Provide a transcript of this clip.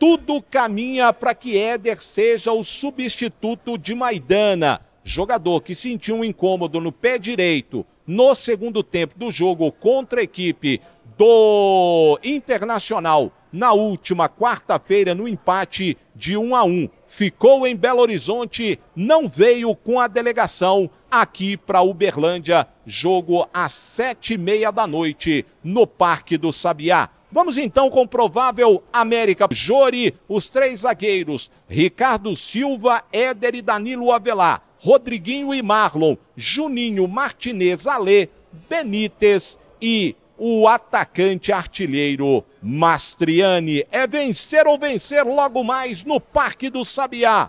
tudo caminha para que Éder seja o substituto de Maidana, jogador que sentiu um incômodo no pé direito no segundo tempo do jogo contra a equipe do Internacional na última quarta-feira no empate de 1 a 1. Ficou em Belo Horizonte, não veio com a delegação aqui para Uberlândia. Jogo às sete e meia da noite no Parque do Sabiá. Vamos então com o provável América Jori, os três zagueiros, Ricardo Silva, Éder e Danilo Avelar, Rodriguinho e Marlon, Juninho Martinez Alê, Benítez e o atacante artilheiro Mastriani. É vencer ou vencer logo mais no Parque do Sabiá.